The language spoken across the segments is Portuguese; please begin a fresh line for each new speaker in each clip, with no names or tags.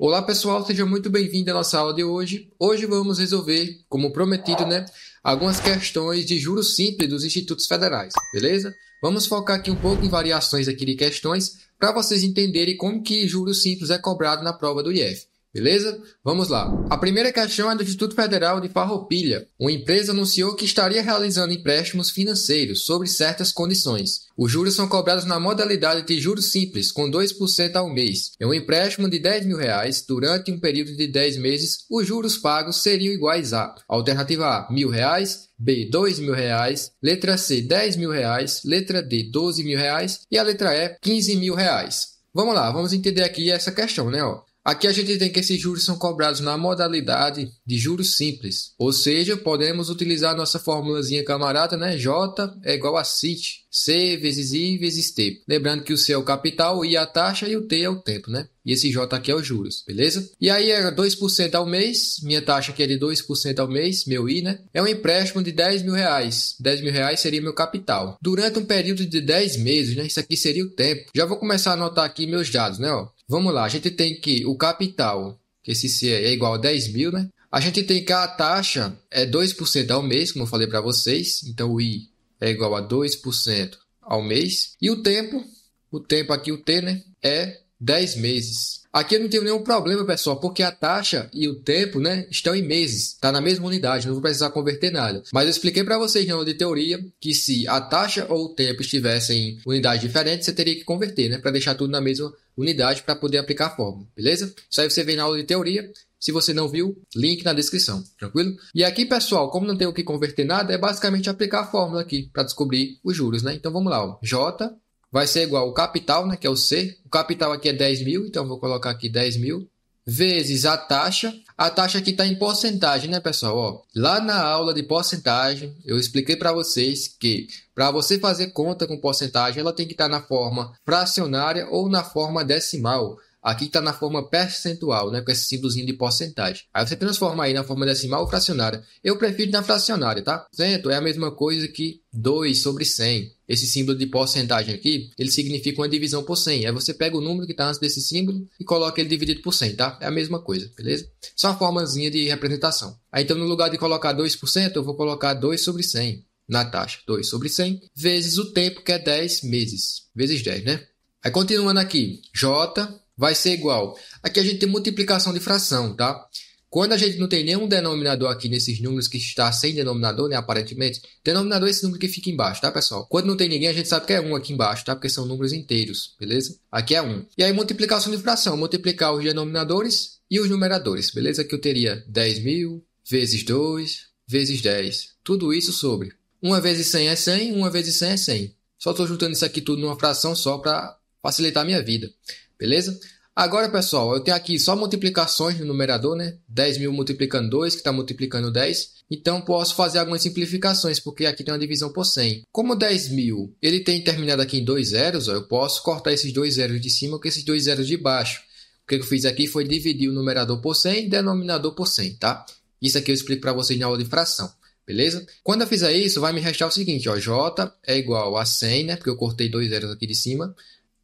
Olá pessoal, seja muito bem-vindo à nossa aula de hoje. Hoje vamos resolver, como prometido, né, algumas questões de juros simples dos institutos federais, beleza? Vamos focar aqui um pouco em variações aqui de questões para vocês entenderem como que juros simples é cobrado na prova do IF. Beleza? Vamos lá. A primeira questão é do Instituto Federal de Farroupilha. Uma empresa anunciou que estaria realizando empréstimos financeiros sobre certas condições. Os juros são cobrados na modalidade de juros simples, com 2% ao mês. Em é um empréstimo de 10 mil reais, durante um período de 10 meses, os juros pagos seriam iguais a alternativa A, mil reais, B, dois mil reais, letra C, 10 mil reais, letra D, 12 mil reais e a letra E, 15 mil reais. Vamos lá, vamos entender aqui essa questão, né? Ó. Aqui a gente tem que esses juros são cobrados na modalidade de juros simples, ou seja, podemos utilizar nossa formulazinha camarada, né? J é igual a CIT, C vezes I vezes T. Lembrando que o C é o capital, o I é a taxa e o T é o tempo, né? E esse J aqui é os juros, beleza? E aí é 2% ao mês, minha taxa aqui é de 2% ao mês, meu I, né? É um empréstimo de 10 mil reais. 10 mil reais seria meu capital. Durante um período de 10 meses, né? Isso aqui seria o tempo. Já vou começar a anotar aqui meus dados, né? Ó, Vamos lá, a gente tem que o capital, que esse C é igual a 10 mil, né? A gente tem que a taxa é 2% ao mês, como eu falei para vocês. Então o I é igual a 2% ao mês. E o tempo, o tempo aqui, o T, né? É 10 meses. Aqui eu não tenho nenhum problema, pessoal, porque a taxa e o tempo, né, estão em meses, tá na mesma unidade, não vou precisar converter nada. Mas eu expliquei para vocês na né, aula de teoria que se a taxa ou o tempo estivessem em unidades diferentes, você teria que converter, né, para deixar tudo na mesma unidade para poder aplicar a fórmula, beleza? Isso aí você vem na aula de teoria. Se você não viu, link na descrição, tranquilo? E aqui, pessoal, como não tenho que converter nada, é basicamente aplicar a fórmula aqui para descobrir os juros, né? Então vamos lá, ó. J vai ser igual o capital, né, que é o C. O capital aqui é 10 mil, então vou colocar aqui 10 mil, vezes a taxa. A taxa aqui está em porcentagem, né, pessoal? Ó, lá na aula de porcentagem, eu expliquei para vocês que para você fazer conta com porcentagem, ela tem que estar tá na forma fracionária ou na forma decimal. Aqui está na forma percentual, né, com esse símbolozinho de porcentagem. Aí você transforma aí na forma decimal ou fracionária. Eu prefiro na fracionária, tá? Cento é a mesma coisa que 2 sobre 100. Esse símbolo de porcentagem aqui, ele significa uma divisão por 100. Aí você pega o número que está antes desse símbolo e coloca ele dividido por 100, tá? É a mesma coisa, beleza? Só uma formazinha de representação. Aí então, no lugar de colocar 2%, eu vou colocar 2 sobre 100 na taxa. 2 sobre 100 vezes o tempo, que é 10 meses. Vezes 10, né? Aí continuando aqui, J vai ser igual. Aqui a gente tem multiplicação de fração, tá? Quando a gente não tem nenhum denominador aqui nesses números que está sem denominador, né, aparentemente, denominador é esse número que fica embaixo, tá, pessoal? Quando não tem ninguém, a gente sabe que é 1 aqui embaixo, tá? Porque são números inteiros, beleza? Aqui é 1. E aí, multiplicação de fração, multiplicar os denominadores e os numeradores, beleza? Aqui eu teria 10.000 mil vezes 2 vezes 10. Tudo isso sobre 1 vezes 100 é 100, 1 vezes 100 é 100. Só estou juntando isso aqui tudo numa fração só para facilitar a minha vida. Beleza? Agora, pessoal, eu tenho aqui só multiplicações no numerador, né? 10.000 mil multiplicando 2, que está multiplicando 10. Então, posso fazer algumas simplificações, porque aqui tem uma divisão por 100. Como 10.000 mil ele tem terminado aqui em dois zeros, ó, eu posso cortar esses dois zeros de cima com esses dois zeros de baixo. O que eu fiz aqui foi dividir o numerador por 100 e o denominador por 100, tá? Isso aqui eu explico para vocês na aula de fração. Beleza? Quando eu fizer isso, vai me restar o seguinte, ó, J é igual a 100, né? Porque eu cortei dois zeros aqui de cima,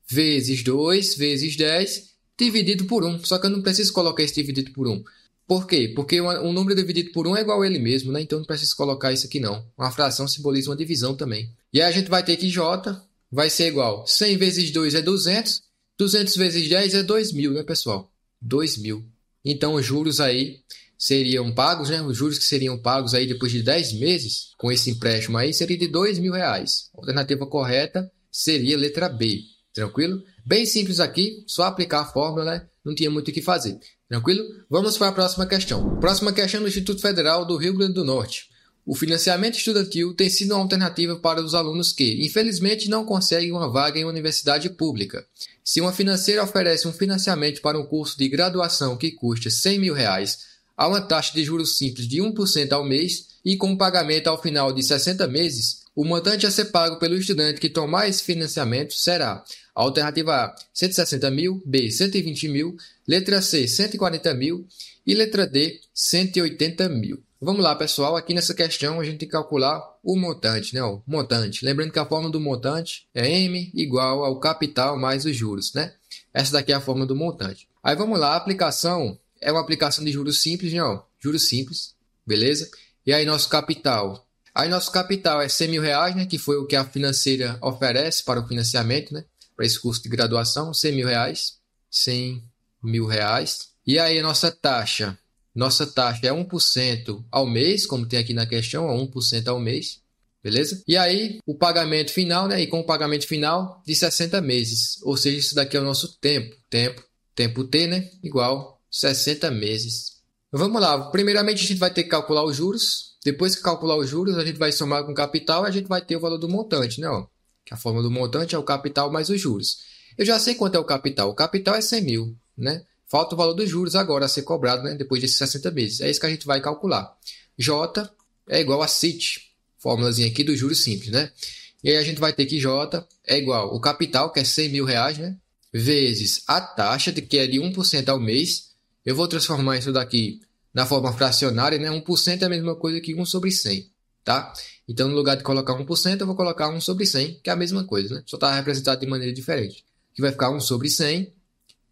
vezes 2 vezes 10 dividido por 1. Só que eu não preciso colocar esse dividido por 1. Por quê? Porque um número dividido por 1 é igual a ele mesmo, né? Então não preciso colocar isso aqui não. Uma fração simboliza uma divisão também. E aí a gente vai ter que J vai ser igual a 100 vezes 2 é 200, 200 vezes 10 é 2.000, né, pessoal? 2.000. Então os juros aí seriam pagos, né? Os juros que seriam pagos aí depois de 10 meses com esse empréstimo aí seria de 2.000 reais. A alternativa correta seria letra B. Tranquilo? Bem simples aqui, só aplicar a fórmula, né? Não tinha muito o que fazer. Tranquilo? Vamos para a próxima questão. Próxima questão é do Instituto Federal do Rio Grande do Norte. O financiamento estudantil tem sido uma alternativa para os alunos que, infelizmente, não conseguem uma vaga em uma universidade pública. Se uma financeira oferece um financiamento para um curso de graduação que custa 100 mil reais, a uma taxa de juros simples de 1% ao mês e com pagamento ao final de 60 meses, o montante a ser pago pelo estudante que tomar esse financiamento será: alternativa A, 160 mil, B, 120 mil, letra C, 140 mil e letra D, 180 mil. Vamos lá, pessoal. Aqui nessa questão a gente tem que calcular o montante, né? O montante. Lembrando que a fórmula do montante é M igual ao capital mais os juros, né? Essa daqui é a fórmula do montante. Aí vamos lá, a aplicação é uma aplicação de juros simples, né? juros simples, beleza? E aí nosso capital Aí nosso capital é 100 mil reais, né? Que foi o que a financeira oferece para o financiamento, né? Para esse curso de graduação, 100 mil reais. 100 mil reais. E aí nossa taxa? Nossa taxa é 1% ao mês, como tem aqui na questão, é 1% ao mês. Beleza? E aí, o pagamento final, né? E com o pagamento final de 60 meses. Ou seja, isso daqui é o nosso tempo. Tempo, tempo T, né? Igual 60 meses. Vamos lá. Primeiramente, a gente vai ter que calcular os juros depois que calcular os juros, a gente vai somar com o capital e a gente vai ter o valor do montante, né? que a forma do montante é o capital mais os juros. Eu já sei quanto é o capital. O capital é 100 mil, né? Falta o valor dos juros agora a ser cobrado, né? Depois de 60 meses. É isso que a gente vai calcular. J é igual a CIT, fórmulazinha aqui do juros simples, né? E aí a gente vai ter que J é igual o capital, que é 100 mil reais, né? Vezes a taxa, que é de 1% ao mês. Eu vou transformar isso daqui na forma fracionária, né, 1% é a mesma coisa que 1 sobre 100, tá? Então, no lugar de colocar 1%, eu vou colocar 1 sobre 100, que é a mesma coisa, né? Só está representado de maneira diferente. Que vai ficar 1 sobre 100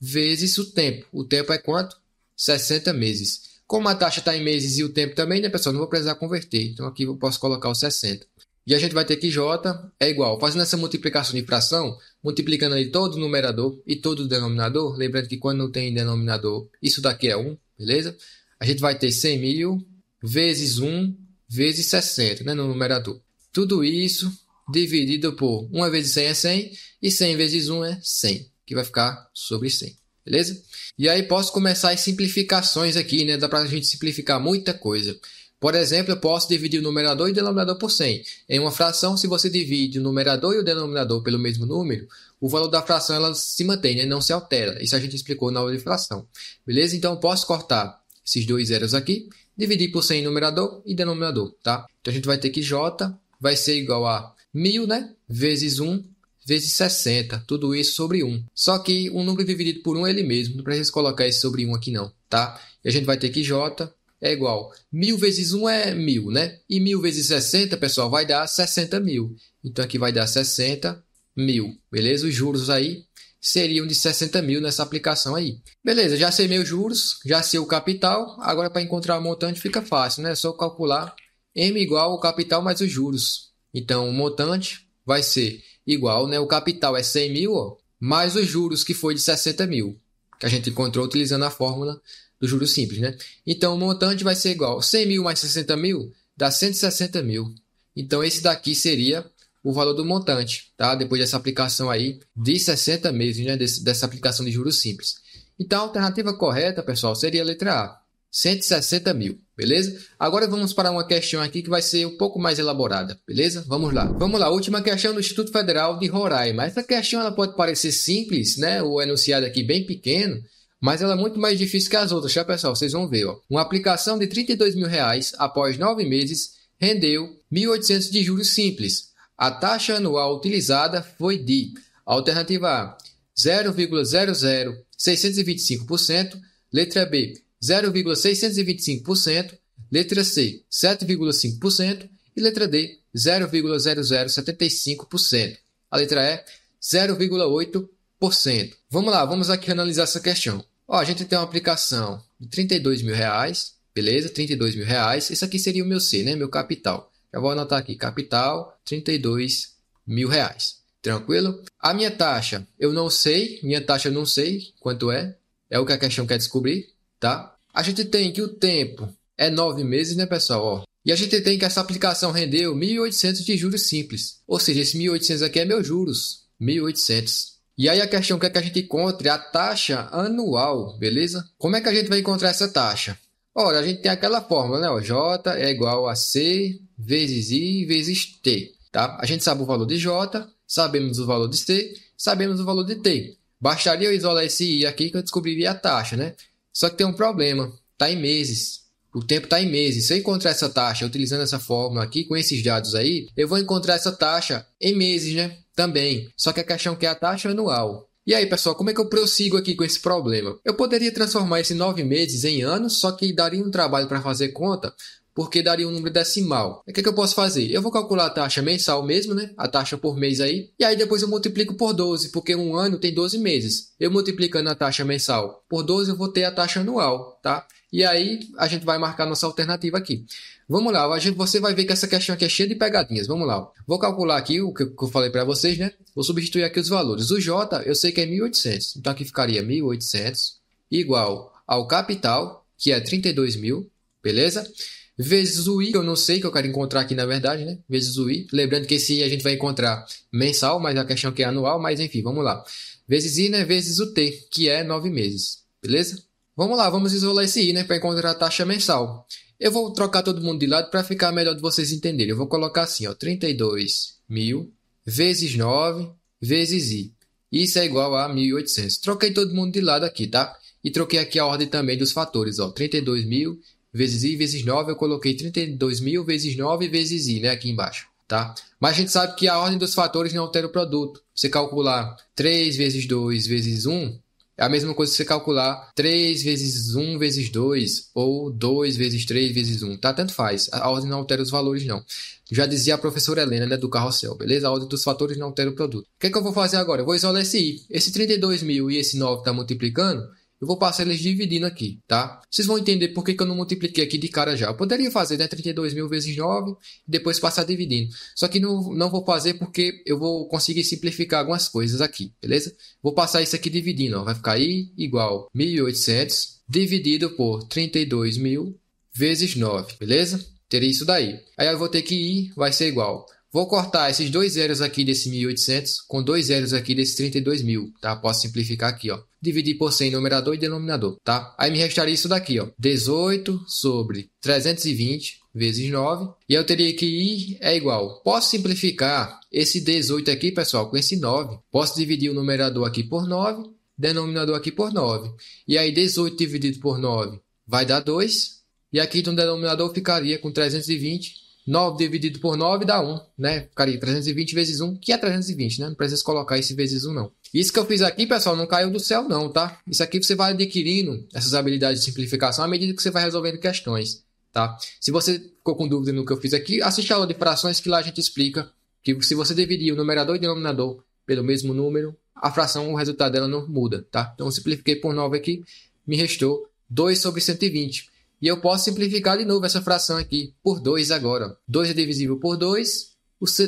vezes o tempo. O tempo é quanto? 60 meses. Como a taxa está em meses e o tempo também, né, pessoal? Não vou precisar converter. Então, aqui eu posso colocar o 60. E a gente vai ter que J é igual. Fazendo essa multiplicação de fração, multiplicando aí todo o numerador e todo o denominador, lembrando que quando não tem denominador, isso daqui é 1, beleza? a gente vai ter 100 mil vezes 1 vezes 60 né, no numerador. Tudo isso dividido por 1 vezes 100 é 100 e 100 vezes 1 é 100, que vai ficar sobre 100. Beleza? E aí posso começar as simplificações aqui, né? Dá para a gente simplificar muita coisa. Por exemplo, eu posso dividir o numerador e o denominador por 100. Em uma fração, se você divide o numerador e o denominador pelo mesmo número, o valor da fração ela se mantém, né? não se altera. Isso a gente explicou na aula de fração. Beleza? Então, eu posso cortar esses dois zeros aqui, dividir por 100 em numerador e denominador, tá? Então a gente vai ter que J vai ser igual a 1000, né? Vezes 1 vezes 60, tudo isso sobre 1. Só que um número dividido por 1 é ele mesmo, não precisa colocar esse sobre 1 aqui não, tá? E a gente vai ter que J é igual, 1000 vezes 1 é 1000, né? E 1000 vezes 60, pessoal, vai dar 60 mil. Então aqui vai dar 60 mil, beleza? Os juros aí seriam de 60 mil nessa aplicação aí. Beleza, já sei meus juros, já sei o capital, agora para encontrar o montante fica fácil, né? É só calcular M igual o capital mais os juros. Então, o montante vai ser igual, né? O capital é 100 mil, ó, mais os juros, que foi de 60 mil, que a gente encontrou utilizando a fórmula do juros simples, né? Então, o montante vai ser igual 100 mil mais 60 mil dá 160 mil. Então, esse daqui seria o valor do montante, tá? Depois dessa aplicação aí de 60 meses, né? Des, dessa aplicação de juros simples. Então, a alternativa correta, pessoal, seria a letra A, 160 mil, beleza? Agora vamos para uma questão aqui que vai ser um pouco mais elaborada, beleza? Vamos lá. Vamos lá, última questão do Instituto Federal de Roraima. Essa questão ela pode parecer simples, né? O enunciado aqui bem pequeno, mas ela é muito mais difícil que as outras, tá, pessoal? Vocês vão ver, ó. Uma aplicação de 32 mil reais após nove meses rendeu 1.800 de juros simples. A taxa anual utilizada foi de: alternativa A, 0,00625%, letra B, 0,625%, letra C, 7,5% e letra D, 0,0075%. A letra E, 0,8%. Vamos lá, vamos aqui analisar essa questão. Ó, a gente tem uma aplicação de 32 mil reais, beleza? 32 mil reais. Isso aqui seria o meu C, né? Meu capital. Eu vou anotar aqui, capital, 32 mil reais. Tranquilo? A minha taxa, eu não sei. Minha taxa eu não sei quanto é. É o que a questão quer descobrir, tá? A gente tem que o tempo é nove meses, né, pessoal? Ó. E a gente tem que essa aplicação rendeu 1.800 de juros simples. Ou seja, esse 1.800 aqui é meus juros. 1.800. E aí a questão quer é que a gente encontre a taxa anual, beleza? Como é que a gente vai encontrar essa taxa? Olha, a gente tem aquela fórmula, né? O J é igual a C vezes I vezes T. Tá? A gente sabe o valor de J, sabemos o valor de C, sabemos o valor de T. Bastaria eu isolar esse I aqui que eu descobriria a taxa, né? Só que tem um problema, está em meses. O tempo está em meses. Se eu encontrar essa taxa utilizando essa fórmula aqui, com esses dados aí, eu vou encontrar essa taxa em meses, né? Também. Só que a questão é que é a taxa é anual. E aí, pessoal, como é que eu prossigo aqui com esse problema? Eu poderia transformar esse nove meses em anos, só que daria um trabalho para fazer conta, porque daria um número decimal. O que, é que eu posso fazer? Eu vou calcular a taxa mensal mesmo, né? A taxa por mês aí. E aí depois eu multiplico por 12, porque um ano tem 12 meses. Eu multiplicando a taxa mensal por 12, eu vou ter a taxa anual, tá? E aí a gente vai marcar nossa alternativa aqui. Vamos lá, você vai ver que essa questão aqui é cheia de pegadinhas. Vamos lá. Vou calcular aqui o que eu falei para vocês, né? Vou substituir aqui os valores. O J, eu sei que é 1.800. Então aqui ficaria 1.800 igual ao capital, que é 32 mil, beleza? vezes o i, eu não sei, que eu quero encontrar aqui na verdade, né? Vezes o i. Lembrando que esse i a gente vai encontrar mensal, mas a questão é que é anual, mas enfim, vamos lá. Vezes i, né? Vezes o t, que é 9 meses. Beleza? Vamos lá, vamos isolar esse i, né? Para encontrar a taxa mensal. Eu vou trocar todo mundo de lado para ficar melhor de vocês entenderem. Eu vou colocar assim, ó, 32 mil vezes 9 vezes i. Isso é igual a 1.800. Troquei todo mundo de lado aqui, tá? E troquei aqui a ordem também dos fatores, ó, 32 mil vezes i vezes 9, eu coloquei 32 mil vezes 9 vezes i, né, aqui embaixo, tá? Mas a gente sabe que a ordem dos fatores não altera o produto. Você calcular 3 vezes 2 vezes 1 é a mesma coisa que você calcular 3 vezes 1 vezes 2 ou 2 vezes 3 vezes 1, tá? Tanto faz. A ordem não altera os valores, não. Já dizia a professora Helena, né, do carrossel, beleza? A ordem dos fatores não altera o produto. O que, é que eu vou fazer agora? Eu vou isolar esse i. Esse 32 mil e esse 9 está multiplicando eu vou passar eles dividindo aqui, tá? Vocês vão entender por que, que eu não multipliquei aqui de cara já. Eu poderia fazer, né? 32 mil vezes 9 e depois passar dividindo. Só que não, não vou fazer porque eu vou conseguir simplificar algumas coisas aqui, beleza? Vou passar isso aqui dividindo, ó. Vai ficar i igual 1.800 dividido por 32 mil vezes 9, beleza? Teria isso daí. Aí eu vou ter que i vai ser igual Vou cortar esses dois zeros aqui desse 1.800 com dois zeros aqui desse 32.000, tá? Posso simplificar aqui, ó. Dividir por 100 numerador e denominador, tá? Aí me restaria isso daqui, ó. 18 sobre 320 vezes 9. E eu teria que i é igual. Posso simplificar esse 18 aqui, pessoal, com esse 9. Posso dividir o numerador aqui por 9, denominador aqui por 9. E aí 18 dividido por 9 vai dar 2. E aqui no denominador ficaria com 320 9 dividido por 9 dá 1, né? Ficaria 320 vezes 1, que é 320, né? Não precisa colocar esse vezes 1, não. Isso que eu fiz aqui, pessoal, não caiu do céu, não, tá? Isso aqui você vai adquirindo essas habilidades de simplificação à medida que você vai resolvendo questões, tá? Se você ficou com dúvida no que eu fiz aqui, assiste a aula de frações que lá a gente explica que se você dividir o numerador e o denominador pelo mesmo número, a fração, o resultado dela não muda, tá? Então, eu simplifiquei por 9 aqui, me restou 2 sobre 120. E eu posso simplificar de novo essa fração aqui, por 2 agora. 2 é divisível por 2,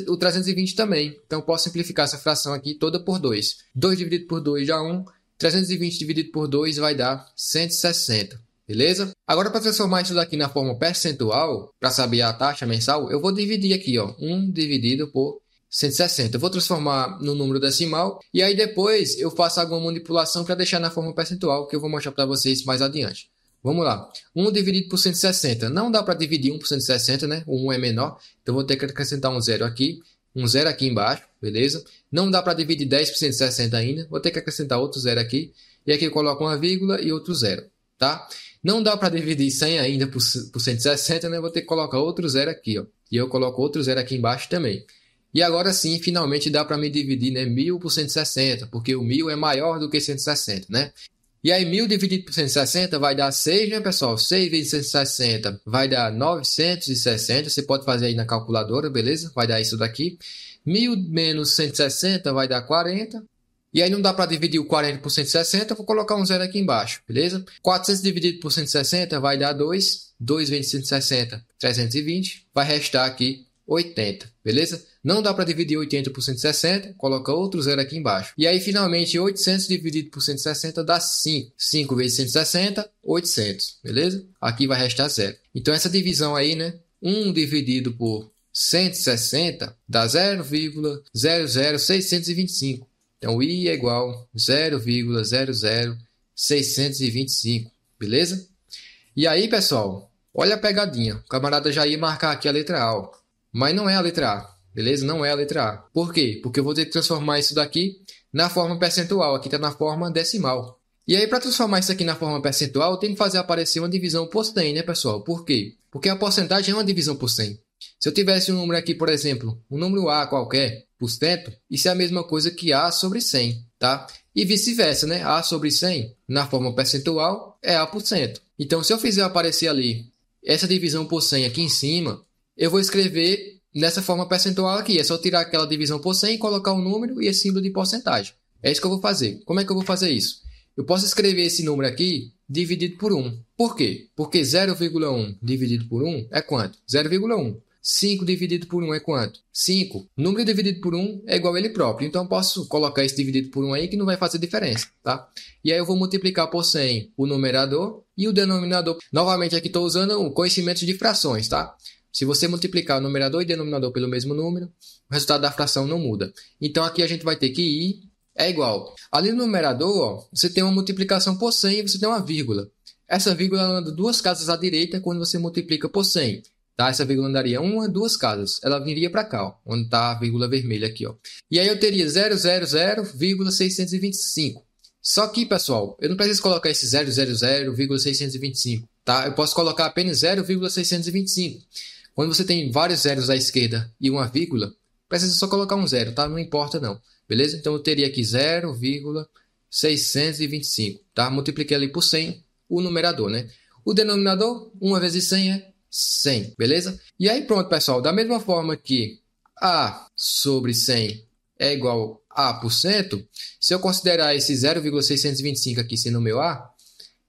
o 320 também. Então, eu posso simplificar essa fração aqui toda por 2. 2 dividido por 2 já 1, um. 320 dividido por 2 vai dar 160. Beleza? Agora, para transformar isso daqui na forma percentual, para saber a taxa mensal, eu vou dividir aqui, ó, 1 dividido por 160. Eu vou transformar no número decimal e aí depois eu faço alguma manipulação para deixar na forma percentual, que eu vou mostrar para vocês mais adiante. Vamos lá. 1 dividido por 160. Não dá para dividir 1 por 160, né? O 1 é menor. Então, vou ter que acrescentar um zero aqui. Um zero aqui embaixo, beleza? Não dá para dividir 10 por 160 ainda. Vou ter que acrescentar outro zero aqui. E aqui eu coloco uma vírgula e outro zero, tá? Não dá para dividir 100 ainda por, por 160, né? Vou ter que colocar outro zero aqui, ó. E eu coloco outro zero aqui embaixo também. E agora sim, finalmente dá para me dividir né, 1.000 por 160, porque o 1.000 é maior do que 160, né? E aí, 1.000 dividido por 160 vai dar 6, né, pessoal? 6 vezes 160 vai dar 960. Você pode fazer aí na calculadora, beleza? Vai dar isso daqui. 1.000 menos 160 vai dar 40. E aí não dá para dividir o 40 por 160, vou colocar um zero aqui embaixo, beleza? 400 dividido por 160 vai dar 2. 2 vezes 160, 320. Vai restar aqui 80, beleza? Não dá para dividir 80 por 160, coloca outro zero aqui embaixo. E aí, finalmente, 800 dividido por 160 dá 5. 5 vezes 160, 800, beleza? Aqui vai restar zero. Então, essa divisão aí, né? 1 dividido por 160 dá 0,00625. Então, I é igual 0,00625, beleza? E aí, pessoal, olha a pegadinha. O camarada já ia marcar aqui a letra A, ó. Mas não é a letra A, beleza? Não é a letra A. Por quê? Porque eu vou ter que transformar isso daqui na forma percentual. Aqui está na forma decimal. E aí, para transformar isso aqui na forma percentual, eu tenho que fazer aparecer uma divisão por 100, né, pessoal? Por quê? Porque a porcentagem é uma divisão por 100. Se eu tivesse um número aqui, por exemplo, um número A qualquer, por cento, isso é a mesma coisa que A sobre 100, tá? E vice-versa, né? A sobre 100, na forma percentual, é A por cento. Então, se eu fizer aparecer ali essa divisão por 100 aqui em cima, eu vou escrever dessa forma percentual aqui. É só tirar aquela divisão por 100, colocar um número e esse símbolo de porcentagem. É isso que eu vou fazer. Como é que eu vou fazer isso? Eu posso escrever esse número aqui dividido por 1. Por quê? Porque 0,1 dividido por 1 é quanto? 0,1. 5 dividido por 1 é quanto? 5. Número dividido por 1 é igual a ele próprio. Então, eu posso colocar esse dividido por 1 aí que não vai fazer diferença, tá? E aí, eu vou multiplicar por 100 o numerador e o denominador. Novamente, aqui estou usando o conhecimento de frações, tá? Se você multiplicar o numerador e denominador pelo mesmo número, o resultado da fração não muda. Então aqui a gente vai ter que ir é igual. Ali no numerador, ó, você tem uma multiplicação por 100 e você tem uma vírgula. Essa vírgula anda duas casas à direita quando você multiplica por 100. Tá? Essa vírgula andaria uma, duas casas. Ela viria para cá, ó, onde está a vírgula vermelha aqui. Ó. E aí eu teria 000,625. Só que, pessoal, eu não preciso colocar esse 000,625. Tá? Eu posso colocar apenas 0,625. Quando você tem vários zeros à esquerda e uma vírgula, precisa só colocar um zero, tá? Não importa não, beleza? Então eu teria aqui 0,625, tá? Multipliquei ali por 100 o numerador, né? O denominador, 1 vezes 100 é 100, beleza? E aí pronto, pessoal, da mesma forma que A sobre 100 é igual a por cento, se eu considerar esse 0,625 aqui sendo o meu A,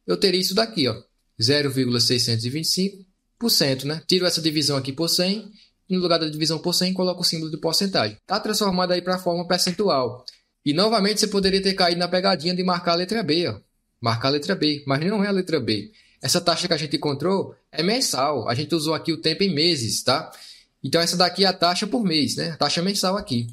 eu teria isso daqui, ó. 0,625 por cento, né? Tiro essa divisão aqui por 100 no lugar da divisão por 100 coloco o símbolo de porcentagem. Está transformado aí para a forma percentual. E novamente você poderia ter caído na pegadinha de marcar a letra B, ó. Marcar a letra B, mas não é a letra B. Essa taxa que a gente encontrou é mensal. A gente usou aqui o tempo em meses, tá? Então essa daqui é a taxa por mês, né? A taxa mensal aqui.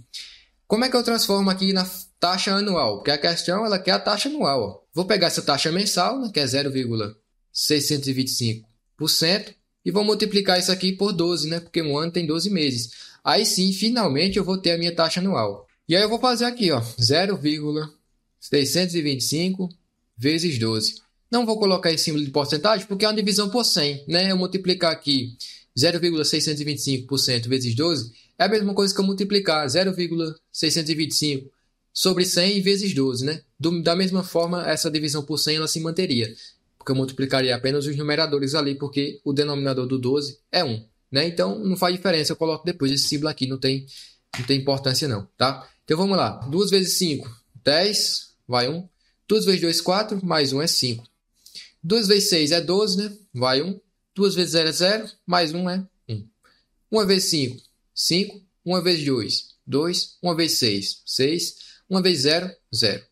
Como é que eu transformo aqui na taxa anual? Porque a questão ela quer a taxa anual. Ó. Vou pegar essa taxa mensal, né, que é 0,625%, e vou multiplicar isso aqui por 12, né? Porque um ano tem 12 meses. Aí sim, finalmente eu vou ter a minha taxa anual. E aí eu vou fazer aqui, ó, 0,625 vezes 12. Não vou colocar esse símbolo de porcentagem porque é uma divisão por 100, né? Eu multiplicar aqui 0,625% vezes 12 é a mesma coisa que eu multiplicar 0,625 sobre 100 vezes 12, né? Do, da mesma forma, essa divisão por 100 ela se manteria porque eu multiplicaria apenas os numeradores ali, porque o denominador do 12 é 1. Né? Então, não faz diferença, eu coloco depois esse símbolo aqui, não tem, não tem importância não, tá? Então, vamos lá. 2 vezes 5, 10, vai 1. 2 vezes 2, 4, mais 1 é 5. 2 vezes 6 é 12, né? Vai 1. 2 vezes 0 é 0, mais 1 é 1. 1 vezes 5, 5. 1 vezes 2, 2. 1 vezes 6, 6. 1 vezes 0, 0.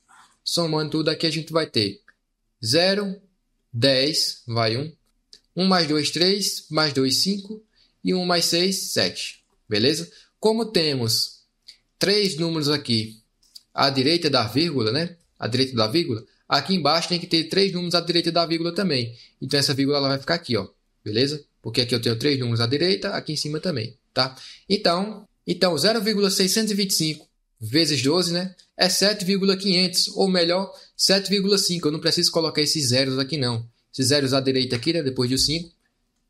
Somando tudo aqui, a gente vai ter 0, 10 vai 1. 1 mais 2, 3, mais 2, 5 e 1 mais 6, 7. Beleza? Como temos três números aqui à direita da vírgula, né? À direita da vírgula, aqui embaixo tem que ter três números à direita da vírgula também. Então essa vírgula ela vai ficar aqui, ó. Beleza? Porque aqui eu tenho três números à direita, aqui em cima também, tá? Então, então 0,625 vezes 12, né? É 7,500, ou melhor, 7,5, eu não preciso colocar esses zeros aqui não. Esses zeros à direita aqui, né, depois de 5,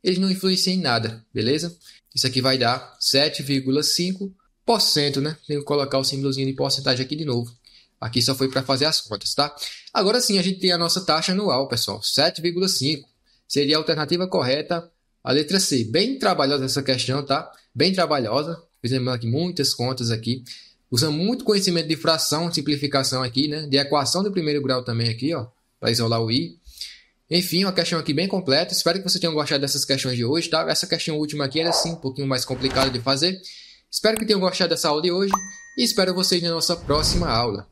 eles não influenciam em nada, beleza? Isso aqui vai dar 7,5%, né? Tenho que colocar o símbolozinho de porcentagem aqui de novo. Aqui só foi para fazer as contas, tá? Agora sim, a gente tem a nossa taxa anual, pessoal, 7,5. Seria a alternativa correta a letra C. Bem trabalhosa essa questão, tá? Bem trabalhosa. Fizemos aqui muitas contas aqui usando muito conhecimento de fração, simplificação aqui, né? De equação de primeiro grau também aqui, ó, para isolar o i. Enfim, uma questão aqui bem completa. Espero que você tenha gostado dessas questões de hoje, tá? Essa questão última aqui era assim, um pouquinho mais complicada de fazer. Espero que tenham gostado dessa aula de hoje e espero vocês na nossa próxima aula.